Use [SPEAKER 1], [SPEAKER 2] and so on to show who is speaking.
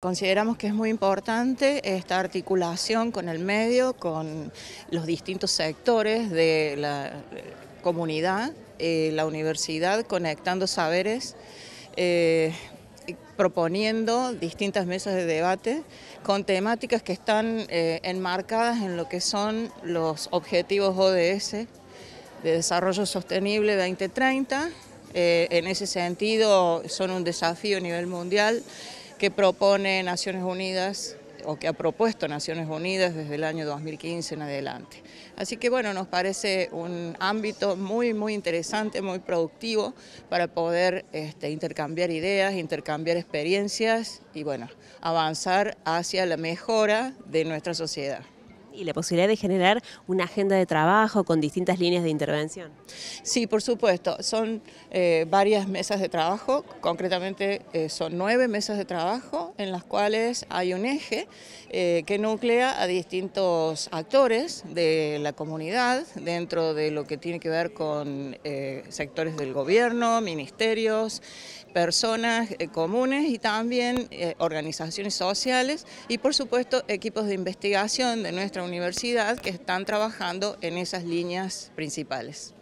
[SPEAKER 1] Consideramos que es muy importante esta articulación con el medio, con los distintos sectores de la eh, comunidad, eh, la universidad, conectando saberes, eh, proponiendo distintas mesas de debate con temáticas que están enmarcadas en lo que son los objetivos ODS de Desarrollo Sostenible 2030. en ese sentido son un desafío a nivel mundial que propone Naciones Unidas o que ha propuesto Naciones Unidas desde el año 2015 en adelante. Así que bueno, nos parece un ámbito muy, muy interesante, muy productivo para poder este, intercambiar ideas, intercambiar experiencias y bueno,
[SPEAKER 2] avanzar hacia la mejora de nuestra sociedad y la posibilidad de generar una agenda de trabajo con distintas líneas de intervención. Sí, por supuesto. Son
[SPEAKER 1] eh, varias mesas de trabajo, concretamente eh, son nueve mesas de trabajo en las cuales hay un eje eh, que nuclea a distintos actores de la comunidad dentro de lo que tiene que ver con sectores del gobierno, ministerios, personas comunes y también organizaciones sociales y por supuesto equipos de investigación de nuestra universidad universidad que están trabajando en esas líneas principales.